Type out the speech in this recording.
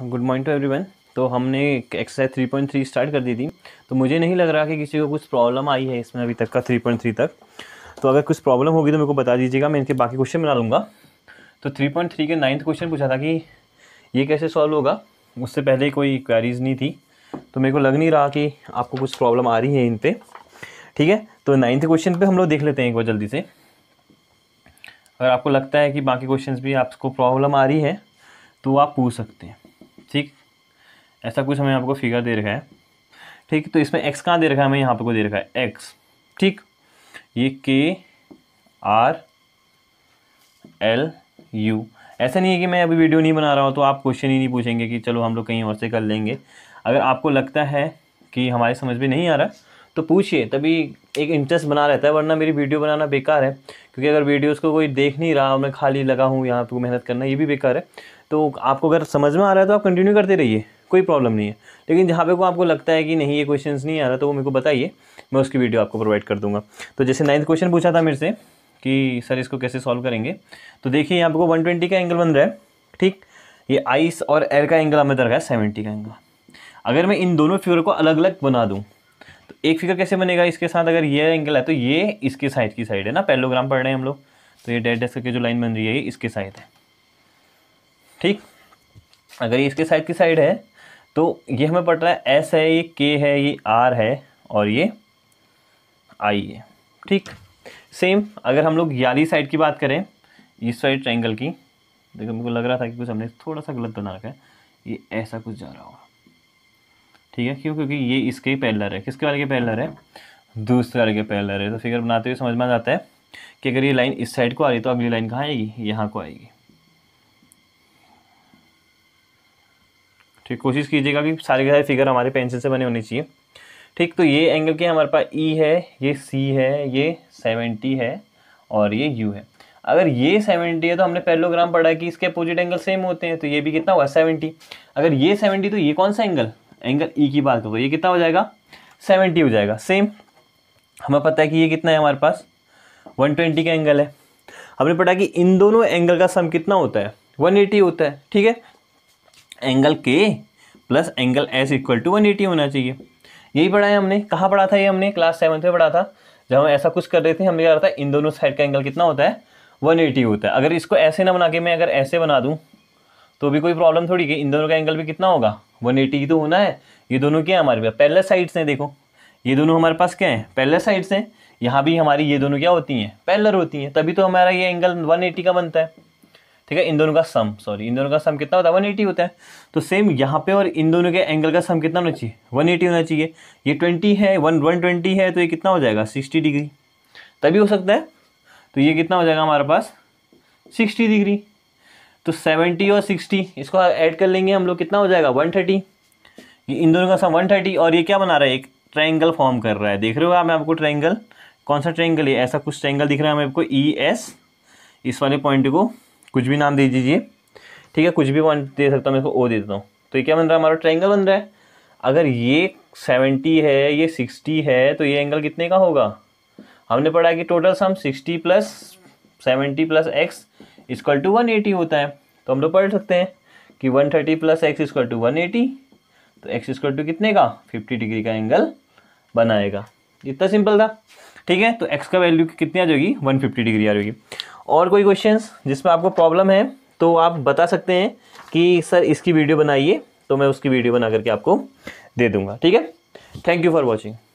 good morning to everyone तो हमने exercise three point three start कर दी थी तो मुझे नहीं लग रहा कि किसी को कुछ प्रॉब्लम आई है इसमें अभी तक का थ्री पॉइंट थ्री तक तो अगर कुछ प्रॉब्लम होगी तो मेरे को बता दीजिएगा मैं इनके बाकी क्वेश्चन बना लूँगा तो थ्री पॉइंट थ्री के नाइन्थ क्वेश्चन पूछा था कि ये कैसे सॉल्व होगा उससे पहले कोई क्वारीज़ नहीं थी तो मेरे को लग नहीं रहा कि आपको कुछ प्रॉब्लम आ रही है इन पर ठीक है तो नाइन्थ क्वेश्चन पर हम लोग देख लेते हैं एक बार जल्दी से अगर आपको लगता है कि बाकी क्वेश्चन भी आपको प्रॉब्लम आ रही है तो आप पूछ सकते हैं ठीक ऐसा कुछ हमें आपको फिगर दे रखा है ठीक तो इसमें एक्स कहाँ दे रखा है हमें यहाँ पर को दे रखा है एक्स ठीक ये के आर एल यू ऐसा नहीं है कि मैं अभी वीडियो नहीं बना रहा हूँ तो आप क्वेश्चन ही नहीं पूछेंगे कि चलो हम लोग कहीं और से कर लेंगे अगर आपको लगता है कि हमारे समझ में नहीं आ रहा तो पूछिए तभी एक इंटरेस्ट बना रहता है वरना मेरी वीडियो बनाना बेकार है क्योंकि अगर वीडियोज़ को कोई देख नहीं रहा मैं खाली लगा हूँ यहाँ पर मेहनत करना ये भी बेकार है तो आपको अगर समझ में आ रहा है तो आप कंटिन्यू करते रहिए कोई प्रॉब्लम नहीं है लेकिन जहाँ पे को आपको लगता है कि नहीं ये क्वेश्चन नहीं आ रहा तो वो मेरे को बताइए मैं उसकी वीडियो आपको प्रोवाइड कर दूँगा तो जैसे नाइन्थ क्वेश्चन पूछा था मेरे से कि सर इसको कैसे सॉल्व करेंगे तो देखिए यहाँ पर वन का एंगल बन रहा है ठीक ये आइस और एयर का एंगल हमें दर रहा है सेवेंटी का एंगल अगर मैं इन दोनों फिगर को अलग अलग बना दूँ तो एक फिगर कैसे बनेगा इसके साथ अगर ये एंगल है तो ये इसके साइड की साइड है ना पैलोग्राम पढ़ रहे हैं हम लोग तो ये डेड डेस्क की जो लाइन बन रही है ये इसके साइड है ठीक अगर ये इसके साइड की साइड है तो ये हमें पड़ रहा है एस है ये के है ये आर है और ये आई है ठीक सेम अगर हम लोग याली साइड की बात करें इस साइड ट्रैंगल की देखो मेरे को लग रहा था कि कुछ हमने थोड़ा सा गलत बना रखा है ये ऐसा कुछ जा रहा होगा ठीक है क्यों क्योंकि ये इसके ही पैलर है किसके वाले के पैलर है दूसरे वाले के पैलर है तो फिगर बनाते हुए समझ में आ जाता है कि अगर ये लाइन इस साइड को आ रही है तो अगली लाइन कहाँ आएगी यहाँ को आएगी ठीक तो कोशिश कीजिएगा कि सारे के सारे फिगर हमारे पेंसिल से बने होने चाहिए ठीक तो ये एंगल क्या हमारे पास ई e है ये सी है ये सेवेंटी है और ये यू है अगर ये सेवेंटी है तो हमने ग्राम पढ़ा है कि इसके अपोजिट एंगल सेम होते हैं तो ये भी कितना हुआ सेवेंटी अगर ये सेवेंटी तो ये कौन सा एंगल एंगल ई e की बात करो ये कितना हो जाएगा सेवेंटी हो जाएगा सेम हमें पता है कि ये कितना है हमारे पास वन ट्वेंटी का एंगल है हमने पढ़ा कि इन दोनों एंगल का सम कितना होता है वन एटी होता है ठीक है एंगल के plus angle S equal to one eighty होना चाहिए यही पढ़ा है हमने कहाँ पढ़ा था ये हमने क्लास सेवन में पढ़ा था जब हम ऐसा कुछ कर रहे थे हमने क्या था इन दोनों साइड का एंगल कितना होता है वन एटी होता है अगर इसको ऐसे ना बना के मैं अगर ऐसे बना दूँ तो भी कोई प्रॉब्लम थोड़ी कि इन दोनों का एंगल भी कितना होगा वन एटी तो होना है ये दोनों क्या है हमारे पास पहले साइड्स हैं देखो ये दोनों हमारे पास क्या है पहले साइड्स हैं यहाँ भी हमारी ये दोनों क्या होती हैं पैलर होती हैं तभी तो हमारा ये एंगल वन एटी का बनता है ठीक है इन दोनों का सम सॉरी इन दोनों का सम कितना होता है वन एटी होता है तो सेम यहाँ पे और इन दोनों के एंगल का सम कितना होना चाहिए वन एटी होना चाहिए ये ट्वेंटी है वन वन ट्वेंटी है तो ये कितना हो जाएगा सिक्सटी डिग्री तभी हो सकता है तो ये कितना हो जाएगा हमारे पास सिक्सटी डिग्री तो सेवेंटी और सिक्सटी इसको ऐड कर लेंगे हम लोग कितना हो जाएगा वन थर्टी ये इन दोनों का सम वन थर्टी और ये क्या बना रहा है एक ट्राइंगल फॉर्म कर रहा है देख रहे हो आप आपको ट्राइंगल कौन सा ट्राइंगल है ऐसा कुछ ट्राइंगल दिख रहा है हमें आपको ई e एस इस वाले पॉइंट को कुछ भी नाम दे दीजिए ठीक है कुछ भी वन दे सकता हूँ मैं इसको ओ दे देता हूँ तो ये क्या बन रहा है हमारा ट्राइंगल बन रहा है अगर ये सेवेंटी है ये सिक्सटी है तो ये एंगल कितने का होगा हमने पढ़ा कि total sum sixty plus seventy plus X equal to one eighty होता है तो हम लोग पढ़ सकते हैं कि one thirty plus X equal to one eighty तो एक्स इक्वल टू कितने का फिफ्टी डिग्री का एंगल बनाएगा इतना सिंपल था ठीक है तो एक्स का वैल्यू कितनी आ जाएगी वन फिफ्टी डिग्री आ जाएगी और कोई क्वेश्चंस जिसमें आपको प्रॉब्लम है तो आप बता सकते हैं कि सर इसकी वीडियो बनाइए तो मैं उसकी वीडियो बना करके आपको दे दूँगा ठीक है थैंक यू फॉर वॉचिंग